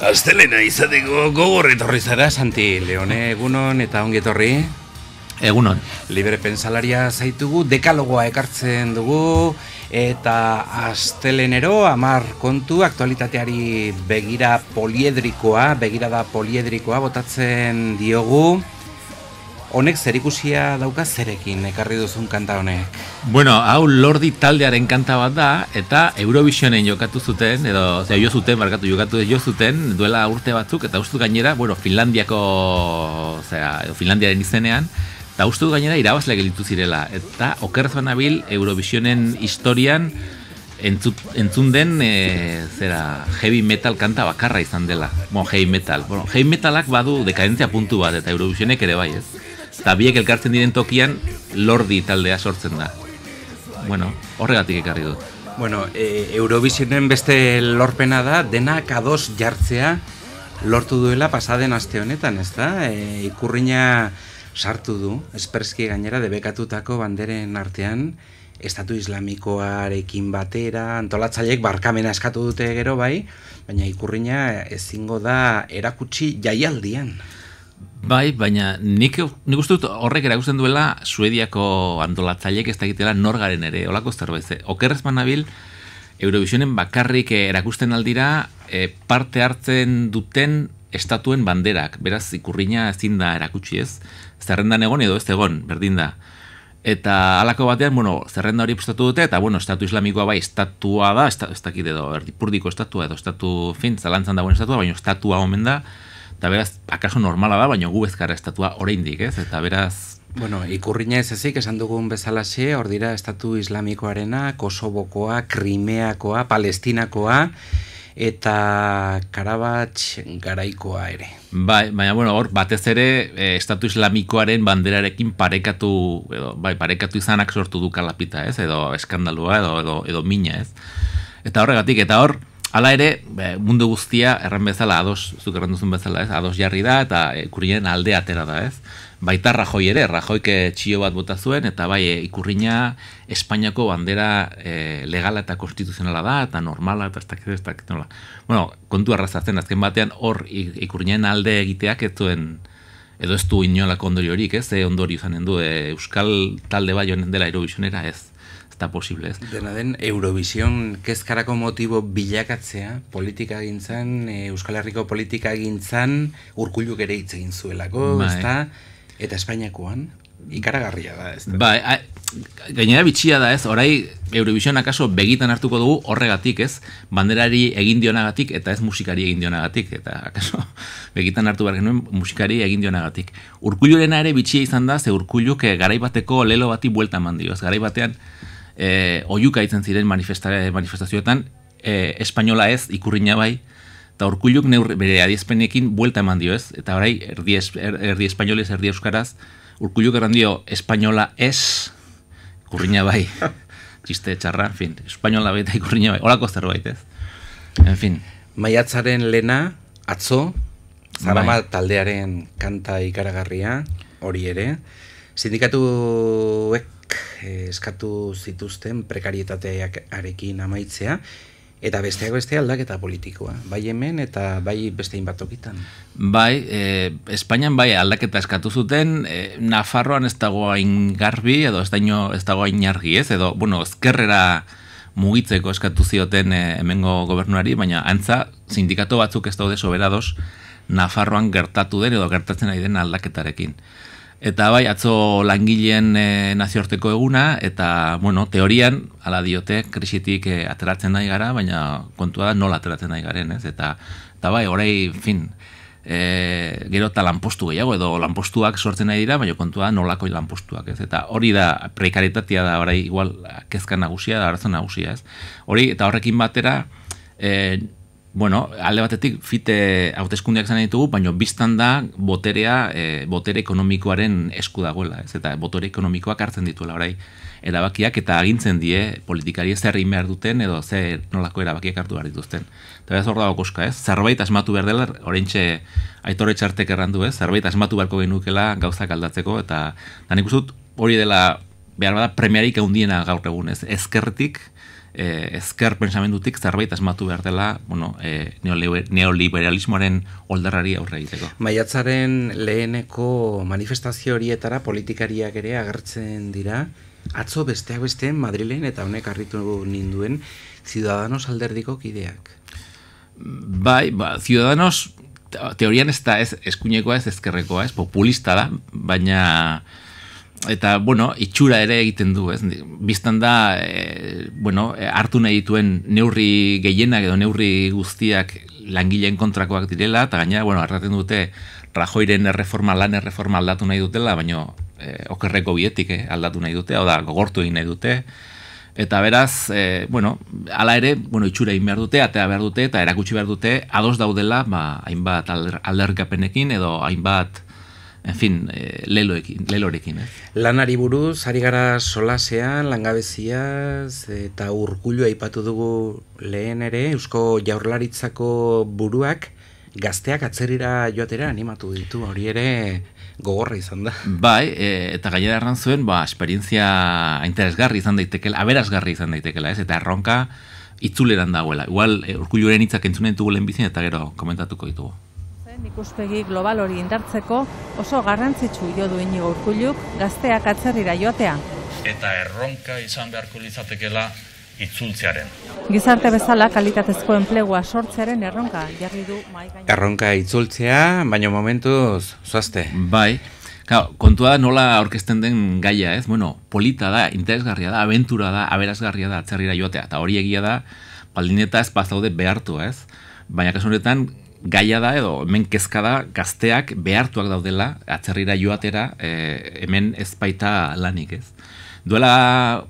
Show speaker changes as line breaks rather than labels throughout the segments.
Aztelena izateko gogor etorri zara, Santi Leone, egunon eta ongi etorri. Egunon. Libre pensalaria zaitugu, dekalogoa ekartzen dugu, eta astelenero, amar kontu, aktualitateari begira poliedrikoa, begira da poliedrikoa, botatzen diogu.
Honek zer ikusia dauka zerekin ekarri duzun kanta honek? Bueno, hau Lordi taldearen kanta bat da eta Eurovisionen jokatu zuten edo zea, jo zuten, barkatu jokatu jo zuten duela urte batzuk eta ustu gainera, bueno, Finlandiako, zera, Finlandiaren izenean eta ustu gainera irabazle zirela eta okerrez banabil Eurovisionen historian entzut, entzun den e, zera heavy metal kanta bakarra izan dela. Bueno, heavy metal. Bueno, heavy metalak badu dekadentzia puntu bat eta Eurovisionek ere bai, ez? eta biek elkartzen diren tokian lordi taldea sortzen da. Bueno, horregatik ekarri dut.
Bueno, e, beste lorpena da, dena kadoz jartzea lortu duela pasaden aste honetan, ez da? E, ikurrina sartu du, esperski gainera, debekatutako banderen artean, estatu islamikoarekin batera, antolatzaileek barkamena eskatu dute gero bai, baina ikurrina ezingo da erakutsi jaialdian.
Bai, baina nik, nik uste dut horrek erakusten duela Suediako antolatzaileek ez dakitela norgaren ere, olako zerbait. Okerrez manabil, Eurovisionen bakarrik erakusten aldira e, eh, parte hartzen duten estatuen banderak. Beraz, ikurriña ezin da erakutsi ez. Zerrendan egon edo ez egon, berdin da. Eta halako batean, bueno, zerrenda hori prestatu dute, eta bueno, estatu islamikoa bai, estatua da, ez dakit edo, erdipurdiko estatua, edo estatu fin, zalantzan dagoen estatua, baina estatua omen da, Eta beraz, akaso normala da, baina gu ezkarra estatua oraindik ez? Eta beraz,
Bueno, ikurrina ez ezik, esan dugun bezalaxe, hor dira Estatu Islamikoarena, Kosobokoa, Krimeakoa, Palestinakoa, eta Karabatx garaikoa ere.
Bai, baina, bueno, hor, batez ere, eh, Estatu Islamikoaren banderarekin parekatu, edo, bai, parekatu izanak sortu du kalapita, ez, edo eskandalua, edo, edo, edo mina, ez. Eta horregatik, eta hor, Hala ere, be, mundu guztia erran bezala ados, zuk erran bezala, ez? Ados jarri da eta e, alde atera da, ez? Baita Rajoi ere, Rajoi eh, txio bat bota zuen eta bai e, ikurrina Espainiako bandera e, legala eta konstituzionala da eta normala eta ez dakit ez dakit nola. Bueno, kontu arrazatzen, azken batean hor ikurrinen alde egiteak ez zuen edo ez du inolako kondori horik, ez? E, ondori uzanen du, Euskal talde bai honen dela erobizionera ez da posible, ez?
Dena den, Eurovision kezkarako motibo bilakatzea, politika gintzen, e, Euskal Herriko politika gintzen, urkulluk ere hitz egin zuelako, bai. ezta? Eta Espainiakoan, ikaragarria da, ez? Ba,
gainera bitxia da, ez? Orai, Eurovision akaso begitan hartuko dugu horregatik, ez? Banderari egin dionagatik eta ez musikari egin dionagatik, eta akaso begitan hartu behar genuen musikari egin dionagatik. Urkullurena ere bitxia izan da, ze urkulluk eh, garaibateko lelo bati bueltan mandioz, Garaibatean, e, oiuka itzen ziren manifestazioetan, e, espainola ez, ikurri bai eta orkuluk neur bere adiezpenekin buelta eman dio ez, eta orai, erdi, es, er, erdi espainoliz, erdi euskaraz, urkulluk erran dio, espainola ez, ikurri bai txiste txarra, en fin, espainola bai eta ikurri nabai, horako zerbait ez. En fin. Maiatzaren
lena, atzo, zara bai. taldearen kanta ikaragarria, hori ere, Sindikatuek Eh, eskatu zituzten prekarietatearekin amaitzea, eta besteak beste aldaketa politikoa, bai hemen eta bai beste inbatokitan.
Bai, e, Espainian bai aldaketa eskatu zuten, e, Nafarroan ez dago hain garbi, edo ez, daño, ez dago hain argi ez, edo, bueno, ezkerrera mugitzeko eskatu zioten e, hemengo gobernuari, baina antza, sindikato batzuk ez daude soberados, Nafarroan gertatu den edo gertatzen ari den aldaketarekin. Eta bai, atzo langileen e, nazioarteko eguna, eta, bueno, teorian, ala diote, krisitik eh, ateratzen nahi gara, baina kontua da nola ateratzen nahi garen, ez? Eta, eta bai, orai, fin, e, gero eta lanpostu gehiago, edo lanpostuak sortzen nahi dira, baina kontua da nolako lanpostuak, ez? Eta hori da, prekaritatea da, orai, igual, kezka nagusia, da, arazo nagusia, ez? Hori, eta horrekin batera, e, Bueno, alde batetik fite hauteskundiak zan ditugu, baina biztan da boterea, e, botere ekonomikoaren esku dagoela, ez? Eta botere ekonomikoak hartzen dituela orai erabakiak eta agintzen die politikari zer herri behar duten edo ze nolako erabakiak hartu behar dituzten. Eta behaz hor dago koska, ez? Zerbait asmatu behar dela, horreintxe aitore txartek errandu, ez? Zerbait asmatu beharko genukela gauzak aldatzeko eta da nik hori dela behar bada premiarik egun gaur egun, Ezkertik, e, ezker pensamendutik zerbait asmatu behar dela bueno, e, neoliberalismoaren olderrari aurre egiteko.
Maiatzaren leheneko manifestazio horietara politikariak ere agertzen dira, atzo besteak beste Madrilen eta honek harritu ninduen Ciudadanos alderdiko kideak.
Bai, ba, Ciudadanos teorian ez da ez eskuinekoa ez ezkerrekoa ez, populista da, baina eta bueno, itxura ere egiten du, ez? Bistan da e, bueno, eh, hartu nahi dituen neurri gehienak edo neurri guztiak langileen kontrakoak direla eta gaina, bueno, hartaten dute Rajoiren erreforma lan erreforma aldatu nahi dutela, baino e, okerreko bietik aldatu nahi dute, hau da gogortu egin nahi dute. Eta beraz, e, bueno, ala ere, bueno, itxura egin behar dute, atea behar dute, eta erakutsi behar dute, ados daudela, ba, hainbat alderkapenekin, edo hainbat en fin, eh, lelorekin. Eh?
Lanari buruz, ari gara solasean, langabeziaz, eta urkulu aipatu dugu lehen ere, eusko jaurlaritzako buruak, gazteak atzerira joatera animatu ditu, hori
ere gogorra izan da. Bai, e, eta gaiera erran zuen, ba, esperientzia interesgarri izan daitekela, aberasgarri izan daitekela, ez? eta erronka itzuleran dagoela. Igual, e, urkulluren itzak entzunen dugu lehenbizien, eta gero komentatuko ditugu.
Gazteen global hori indartzeko oso garrantzitsu jo du inigo urkuluk gazteak atzerrira joatea.
Eta erronka izan beharko lizatekela itzultzearen.
Gizarte bezala kalitatezko enplegua sortzearen erronka jarri du
Erronka itzultzea, baina momentuz zoazte. Bai, kontua kontua nola aurkezten den gaia, ez? Bueno, polita da, interesgarria da, aventura da, aberasgarria da, atzerrira joatea. Eta hori egia da, baldin eta ez behartu, ez? Baina kasu honetan, gaia da edo hemen kezka da gazteak behartuak daudela atzerrira joatera e, hemen ezpaita lanik ez. Duela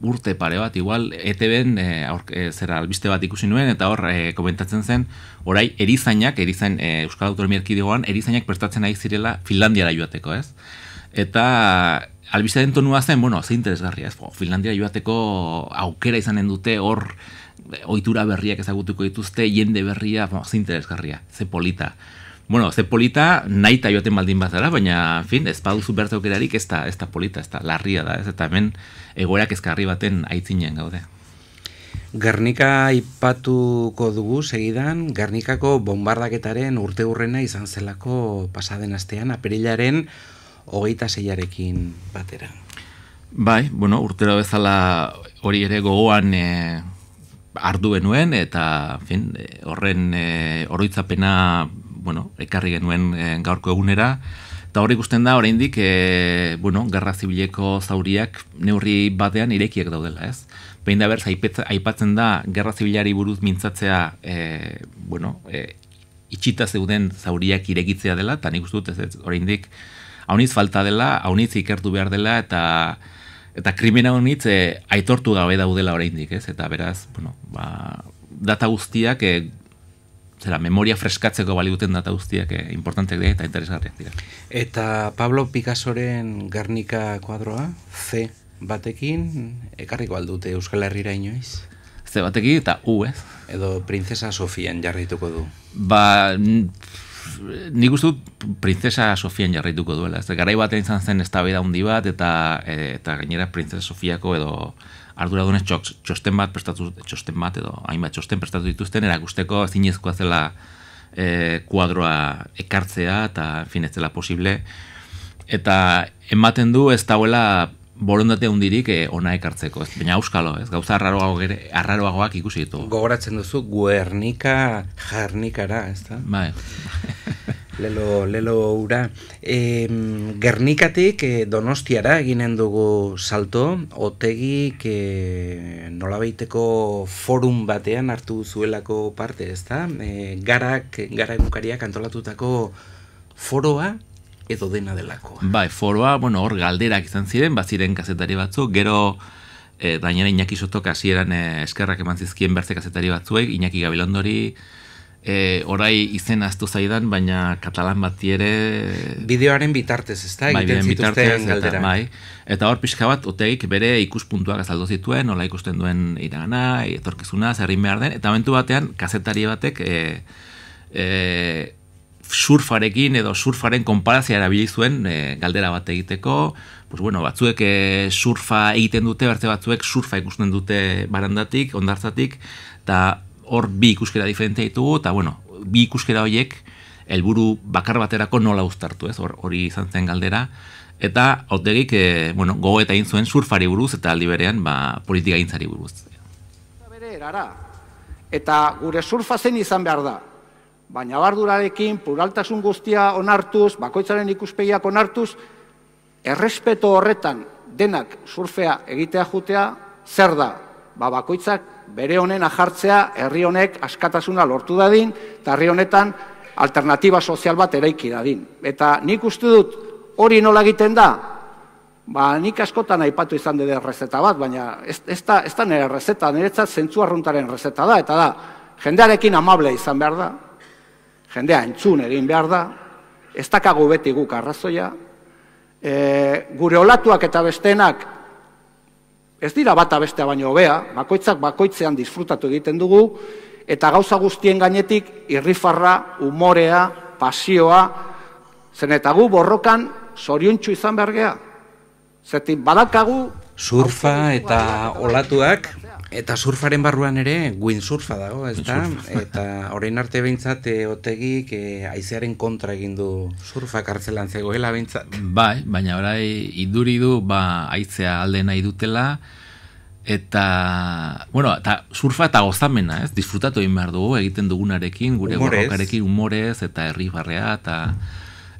urte pare bat igual eteben eh, eh, zera albiste bat ikusi nuen eta hor komentatzen zen orai erizainak erizain Euskal Autonomia Erkidegoan erizainak prestatzen ari zirela Finlandiara joateko, ez? Eta albiste den tonua zen, bueno, ze interesgarria, ez? Finlandia joateko aukera izanen dute hor ohitura berriak ezagutuko dituzte, jende berria, bo, zinteresgarria, ze polita. Bueno, ze polita, joaten baldin bazara, baina, en fin, ez baduzu ez, ez da polita, ez da larria da, ez eta hemen egoerak ezkarri baten aitzinen gaude.
Gernika ipatuko dugu segidan, Gernikako bombardaketaren urte hurrena izan zelako pasaden astean, aprilaren hogeita zeiarekin batera.
Bai, bueno, urtero bezala hori ere gogoan e, ardu benuen eta fin, horren e, oroitzapena bueno, ekarri genuen e, gaurko egunera. Eta hori ikusten da, oraindik e, bueno, garra zibileko zauriak neurri batean irekiek daudela, ez? Behin da berz, aipatzen da, gerra zibilari buruz mintzatzea, e, bueno, e, itxita zeuden zauriak irekitzea dela, eta nik uste dut, ez, oraindik, hauniz falta dela, hauniz ikertu behar dela, eta eta krimena honitz e, aitortu gabe daudela oraindik, ez? Eta beraz, bueno, ba, data guztiak e, zera memoria freskatzeko bali duten data guztiak e, importanteak dira eta interesgarriak dira.
Eta Pablo Picassoren Gernika kuadroa C batekin ekarriko aldute Euskal Herrira inoiz? Ze batekin eta U, ez? Edo Princesa Sofian jarrituko du.
Ba, nik uste dut Princesa Sofian jarraituko duela. Ez garai batean izan zen estabeida handi bat eta e, eta gainera Princesa Sofiako edo arduradunez txoks txosten bat prestatu txosten bat edo hainbat txosten prestatu dituzten erakusteko ezinezkoa zela eh kuadroa ekartzea eta finetzela posible eta ematen du ez dauela borondate hundirik eh, ona ekartzeko, ez, baina euskalo, ez, gauza arraroago arraroagoak ikusi ditu.
Gogoratzen duzu, guernika jarnikara, ez Bai. lelo, lelo ura. E, gernikatik e, donostiara eginen dugu salto, otegi e, eh, nolabaiteko forum batean hartu zuelako parte, ez da? E, garak, garak antolatutako foroa edo dena delako.
Bai, foroa, bueno, hor galderak izan ziren, baziren kazetari batzu, gero e, eh, dainaren inaki sotok asieran e, eh, eskerrak eman zizkien bertze kazetari batzuek, inaki gabilondori, e, orai izen aztu zaidan, baina katalan bat ere... Bideoaren bitartez, ez da? Bai, bitartez, eta, bai. Eta hor pixka bat, oteik bere ikuspuntuak azaldu zituen, nola ikusten duen iragana, etorkizuna, zerrin behar den, eta bentu batean, kazetari batek... E, e, surfarekin edo surfaren konparazia erabili zuen e, galdera bat egiteko, pues bueno, batzuek e, surfa egiten dute, bertze batzuek surfa ikusten dute barandatik, ondartzatik, eta hor bi ikuskera diferentea ditugu, eta bueno, bi ikuskera horiek helburu bakar baterako nola uztartu, ez, hori izan zen galdera, eta hau e, bueno, zuen surfari buruz, eta aldi berean, ba, politika buruz.
Eta gure surfa zen izan behar da, baina bardurarekin, pluraltasun guztia onartuz, bakoitzaren ikuspegiak onartuz, errespeto horretan denak surfea egitea jutea, zer da? Ba, bakoitzak bere honen ajartzea, herri honek askatasuna lortu dadin, eta herri honetan alternatiba sozial bat eraiki dadin. Eta nik uste dut hori nola egiten da? Ba, nik askotan aipatu izan dide errezeta bat, baina ez, ez, da, ez da nire errezeta, niretzat zentzu arruntaren errezeta da, eta da, jendearekin amable izan behar da, jendea entzun egin behar da, ez dakago beti guk arrazoia, e, gure olatuak eta bestenak ez dira bata bestea baino hobea, bakoitzak bakoitzean disfrutatu egiten dugu, eta gauza guztien gainetik irrifarra, umorea, pasioa, zen eta gu borrokan zoriontsu izan behar geha. Zetik badakagu...
Surfa eta olatuak Eta surfaren barruan ere, windsurfa dago, ez da? Eta horrein arte behintzat, eh, otegik eh, aizearen kontra egin du
surfa kartzelan zegoela behintzat. Bai, baina horai, iduri du, ba, aizea alde nahi dutela, eta, bueno, eta surfa eta gozamena, ez? Disfrutatu egin behar dugu, egiten dugunarekin, gure gorrokarekin, humorez, eta herri barrea, eta...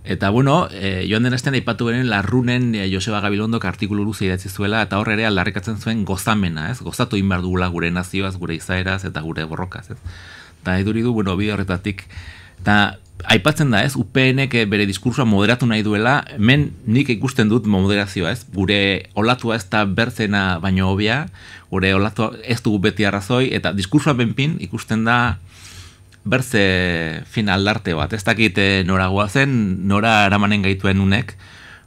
Eta bueno, e, joan den astean aipatu beren larrunen e, Joseba Gabilondok artikulu luze idatzi zuela eta hor ere zuen gozamena, ez? Gozatu egin dugula gure nazioaz, gure izaeraz eta gure borrokaz, ez? Eta eduri du, bueno, bi horretatik. Eta aipatzen da, ez? UPNek eh, bere diskursoa moderatu nahi duela, hemen nik ikusten dut moderazioa, ez? Gure olatua ez da bertzena baino hobia, gure olatua ez dugu beti arrazoi, eta diskursoa benpin ikusten da, berze final darte bat. Ez dakit eh, nora noragoa zen, nora eramanen gaituen unek,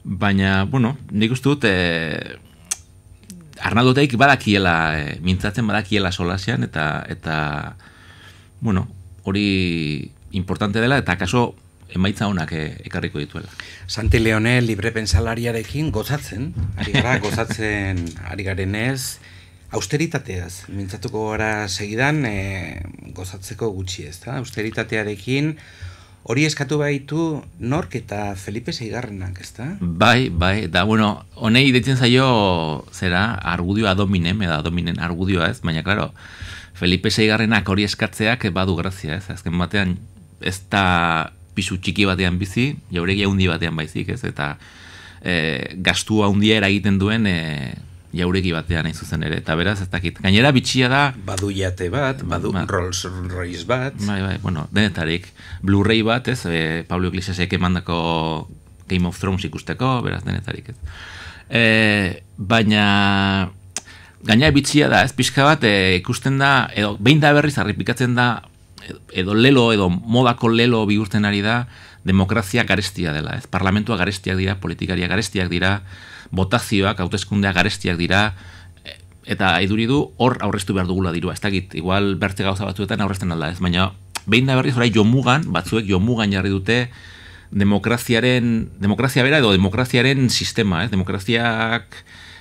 baina, bueno, nik uste dut, e, Arnaldoteik badakiela, eh, mintzatzen badakiela solasian, eta, eta bueno, hori importante dela, eta kaso emaitza honak ekarriko dituela. Santi Leone libre
gozatzen, ari gara gozatzen ari garen ez, austeritateaz, mintzatuko gara segidan, e, gozatzeko gutxi ez da, austeritatearekin, hori eskatu baitu nork eta Felipe Seigarrenak, ezta?
Bai, bai, eta bueno, honei ditzen zaio, zera, argudioa adominem, eda adominen argudioa ez, baina, klaro, Felipe Seigarrenak hori eskatzeak badu grazia ez, azken batean, ez da pisu txiki batean bizi, jauregia handi batean baizik ez, eta... E, eh, gastua hundia eragiten duen e, jauregi batean nahi zuzen ere, eta beraz, ez dakit. Gainera bitxia da...
Badu jate bat, badu bat. Rolls Royce
bat... Bai, bai, bueno, denetarik. Blu-ray bat, ez, e, Pablo Iglesias eke mandako Game of Thrones ikusteko, beraz, denetarik. Ez. E, baina... Gaina bitxia da, ez pixka bat, e, ikusten da, edo, behin da berriz, arripikatzen da, edo lelo, edo modako lelo bihurtzen ari da, demokrazia garestia dela, ez, parlamentua garestia dira, politikaria garestiak dira, botazioak, hauteskundeak, garestiak dira, e, eta iduri du hor aurreztu behar dugula dirua, ez dakit, igual bertze gauza batzuetan aurrezten alda ez, baina behin da berriz orai jomugan, batzuek jomugan jarri dute demokraziaren, demokrazia bera edo demokraziaren sistema, ez, demokraziak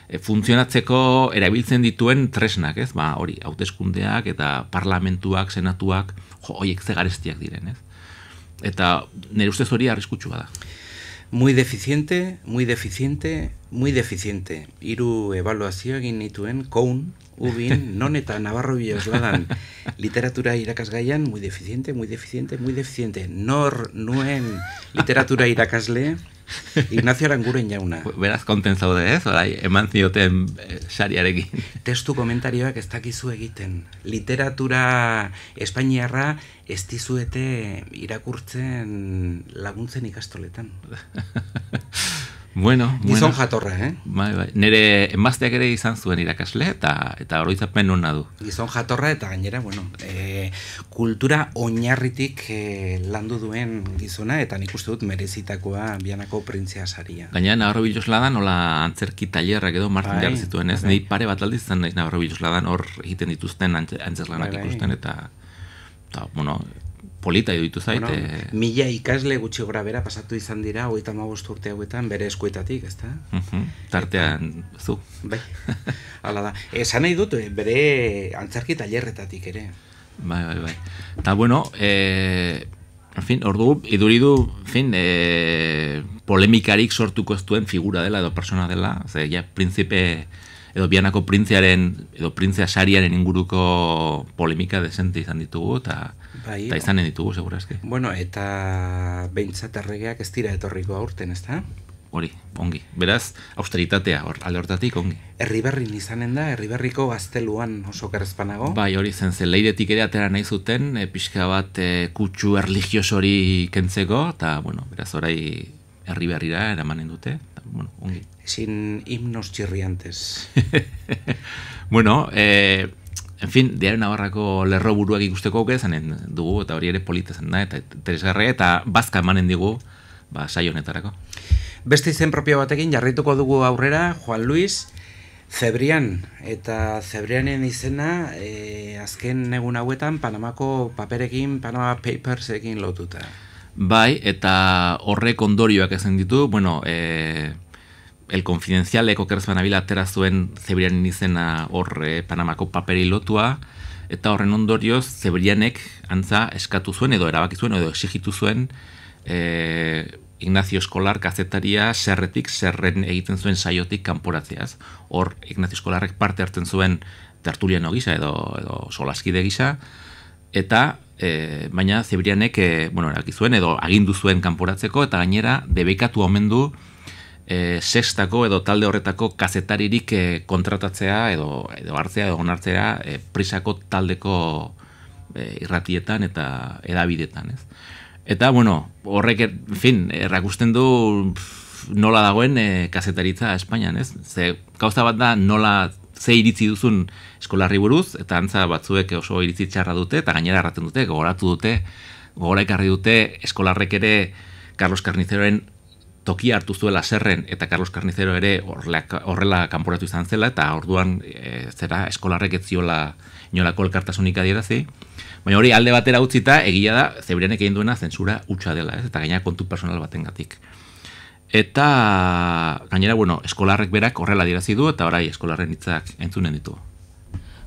e, funtzionatzeko erabiltzen dituen tresnak, ez, ba hori, hauteskundeak eta parlamentuak, senatuak, jo, oiek ze garestiak diren, ez, eta nire ustez hori arriskutsua da. Muy deficiente, muy
deficiente, muy deficiente. Hiru egin nituen, koun, ubin, non eta Navarro literatura irakasgaian, muy deficiente, muy deficiente, muy deficiente. Nor nuen literatura irakasle, Ignacio Aranguren jauna.
Beraz konten zaude ez, orai, eman zioten eh, sariarekin.
Testu komentarioak ez dakizu egiten. Literatura Espainiarra ez dizuete irakurtzen laguntzen ikastoletan.
Bueno, Gizon jatorra, eh? Bai, bai. Nere emazteak ere izan zuen irakasle eta eta oroitzapen ona du.
Gizon jatorra eta gainera, bueno, e, kultura oinarritik e, landu duen gizona eta nik uste dut merezitakoa bianako printzia saria.
Gainera, Navarro Bilosla nola antzerki tailerrak edo martin bai, zituen, ez? Bai. Ni pare bat aldiz zan Navarro hor egiten dituzten antzerlanak bai, bai, ikusten eta, Ta, bueno, polita iruditu zait. Bueno, e...
Mila ikasle gutxi gora bera pasatu izan dira, hori eta urte hauetan, bere eskuetatik, ezta?
Uhum, tartean, eta, zu. Bai,
ala da. Esan nahi dut, eh, bere antzarki talerretatik ere.
Bai, bai, bai. Eta, bueno, e, en fin, ordu, iduridu, en fin, e, polemikarik sortuko ez figura dela edo persona dela, ze, ja, edo bianako printzearen edo printzia sariaren inguruko polemika desente izan ditugu eta bai, ta izanen ditugu segurazke.
Bueno, eta beintzat erregeak ez dira etorriko aurten, ezta?
Hori, ongi. Beraz, austeritatea hor alde hortatik ongi.
Herriberrin izanen da, Herriberriko gazteluan
oso kerrezpanago. Bai, hori zen ze ere atera nahi zuten, e, pixka bat e, kutsu erlijios hori kentzeko eta bueno, beraz orai herri berrira eramanen dute, bueno,
Ezin himnos txirriantes.
bueno, e, en fin, diario Navarrako lerro buruak ikusteko aukera dugu, eta hori ere polita zen da, eta teresgarre, eta bazka emanen digu, ba, saio honetarako.
Beste izen propio batekin jarrituko dugu aurrera, Juan Luis, Zebrian, eta Zebrianen izena eh, azken egun hauetan Panamako paperekin, Panama Papersekin lotuta.
Bai, eta horrek ondorioak ezen ditu, bueno, e, el konfidenzial eko kerzuan abila atera zuen zebrianen izena horre eh, Panamako paperi lotua, eta horren ondorioz zebrianek antza eskatu zuen edo erabaki zuen edo exigitu zuen e, Ignacio Eskolar kazetaria serretik serren egiten zuen saiotik kanporatzeaz. Hor Ignacio Eskolarrek parte hartzen zuen tertulian gisa edo, edo solaskide gisa, eta e, baina zebrianek, e, bueno, erakizuen edo agindu zuen kanporatzeko, eta gainera debekatu omen du e, sextako edo talde horretako kazetaririk e, kontratatzea edo, edo hartzea edo onartzea e, prisako taldeko e, irratietan eta edabidetan, ez? Eta, bueno, horrek, en fin, errakusten du nola dagoen e, kazetaritza Espainian, ez? Ze, kauza bat da nola ze iritzi duzun eskolarri buruz, eta antza batzuek oso iritzi txarra dute, eta gainera erraten dute, gogoratu dute, gogora dute eskolarrek ere Carlos Carniceroen toki hartu zuela zerren, eta Carlos Carnicero ere horrela, kanporatu izan zela, eta orduan e, zera eskolarrek etziola inolako elkartasunik adierazi. Baina hori alde batera utzita, egia da, zebrenek egin duena zensura utxa dela, ez? eta gaina kontu personal batengatik. gatik. Eta gainera, bueno, eskolarrek berak horrela dirazi du eta orai eskolarren hitzak entzunen ditu.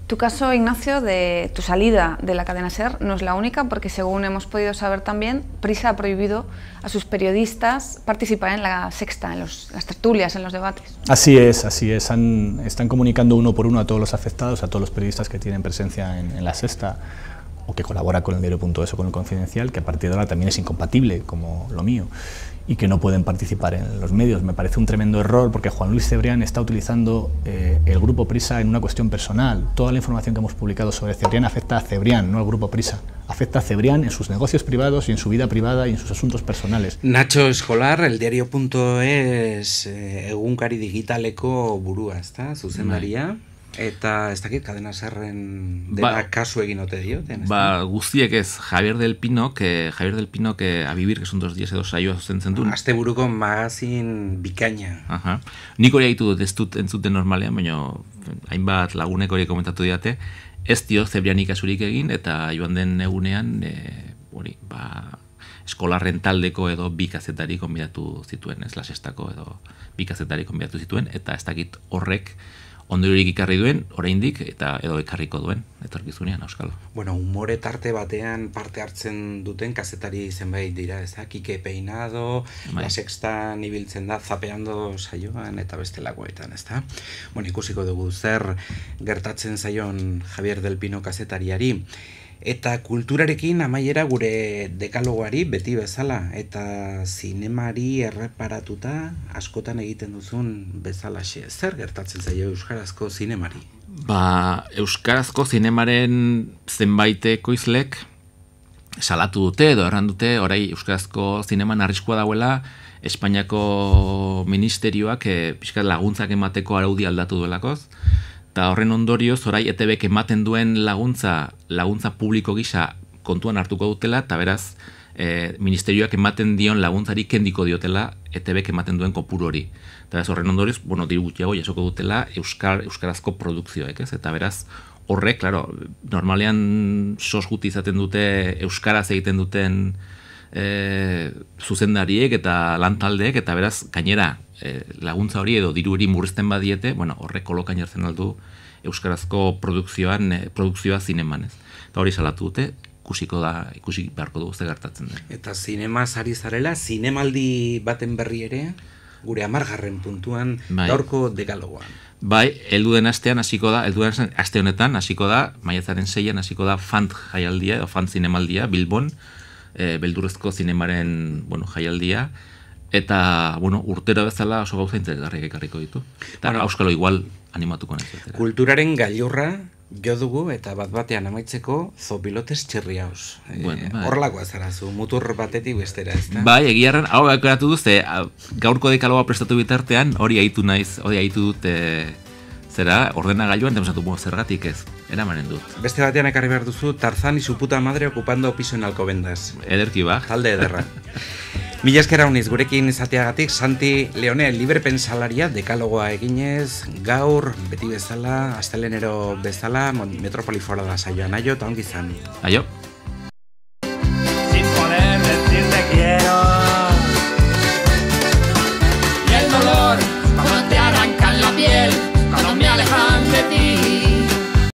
Tu caso, Ignacio, de tu salida de la cadena SER no es la única porque, según hemos podido saber
también, Prisa ha prohibido a sus periodistas participar en la sexta, en las tertulias,
en los debates. Así es, así es. están comunicando uno por uno a todos los afectados, a todos los periodistas que tienen presencia en, la sexta o que colabora con el punto o con el Confidencial, que a partir de ahora también es incompatible, como lo mío y que no pueden participar en los medios. Me parece un tremendo error porque Juan Luis Cebrián está utilizando eh, el grupo Prisa en una cuestión personal. Toda la información que hemos publicado sobre Cebrián afecta a Cebrián, no al grupo Prisa. Afecta a Cebrián en sus negocios privados y en su vida privada y en sus asuntos personales. Nacho
Escolar, el diario.es, eh, egunkari burúa digitaleko burua, María. María Eta ez dakit kadena zerren dela ba, kasu egin ote dio? Ba,
guztiek ez, Javier del Pino, que, Javier del Pino, que abibir, que son dos días edo saioa zuzentzen duen. azte buruko magazin bikaina. Aha. Nik hori haitu dut ez dut entzuten normalean, baina hainbat lagunek hori komentatu diate, ez dio zebrianik azurik egin, eta joan den egunean, e, hori, ba, eskolarren taldeko edo bikazetari konbidatu zituen, ez lasestako edo bikazetari konbidatu zituen, eta ez dakit horrek, ondurik ikarri duen, oraindik eta edo ekarriko duen, etorkizunean, Euskal.
Bueno, humore tarte batean parte hartzen duten kazetari zenbait dira, ez da, Kike Peinado, bai. La ibiltzen da, zapeando saioan eta beste lagoetan, ez da? Bueno, ikusiko dugu zer gertatzen zaion Javier del Pino kazetariari. Eta kulturarekin amaiera gure dekaloguari beti bezala, eta zinemari erreparatuta askotan egiten duzun bezala. Zer gertatzen zaio Euskarazko zinemari?
Ba, Euskarazko zinemaren zenbaiteko izlek salatu dute edo erran dute, orai Euskarazko zineman arriskoa dauela, Espainiako ministerioak e, laguntzak emateko araudi aldatu duelakoz eta horren ondorioz orai ETBek ematen duen laguntza laguntza publiko gisa kontuan hartuko dutela eta beraz e, ministerioak ematen dion laguntzari kendiko diotela ETBek ematen duen kopuru hori. Eta beraz horren ondorioz, bueno, diru gutxiago jasoko dutela euskar euskarazko produkzioek, ez? Eta beraz horre, claro, normalean sos gut izaten dute euskaraz egiten duten E, zuzendariek eta lantaldeek eta beraz gainera Eh, laguntza hori edo diru hori murrizten badiete, bueno, horre kolokain hartzen aldu euskarazko produkzioan e, produkzioa zineman Eta hori salatu dute, ikusiko da, ikusi beharko dugu ze gertatzen da.
Eta zinema sari zarela, zinemaldi baten berri ere, gure amargarren puntuan bai. daurko degalogoan.
Bai, heldu den astean hasiko da, heldu den aste honetan hasiko da, maiatzaren 6an hasiko da Fant jaialdia edo Fant zinemaldia Bilbon, eh, beldurrezko zinemaren, bueno, jaialdia eta bueno, urtero bezala oso gauza interesgarriak ekarriko ditu. Eta bueno, auskalo igual animatuko nahi.
Kulturaren gailurra jo dugu eta bat batean amaitzeko zopilotes txirriaus.
hauz. Eh, bueno,
e, zara zu, mutur batetik bestera, ez Bai,
egiarren, hau ekoratu duz, e, gaurko dekaloa prestatu bitartean, hori haitu naiz, hori haitu dut, e, zera, ordena gailuan, mu bueno, zergatik ez, eramanen dut.
Beste batean ekarri behar duzu, Tarzan izuputa puta madre okupando piso en bendaz. Ederki, bai. Talde ederra. Mila eskera uniz, gurekin izateagatik Santi Leone Liberpen salaria dekalogoa eginez, gaur, beti bezala, astelenero bezala, metropoli da saioan, aio, eta ongi
Aio.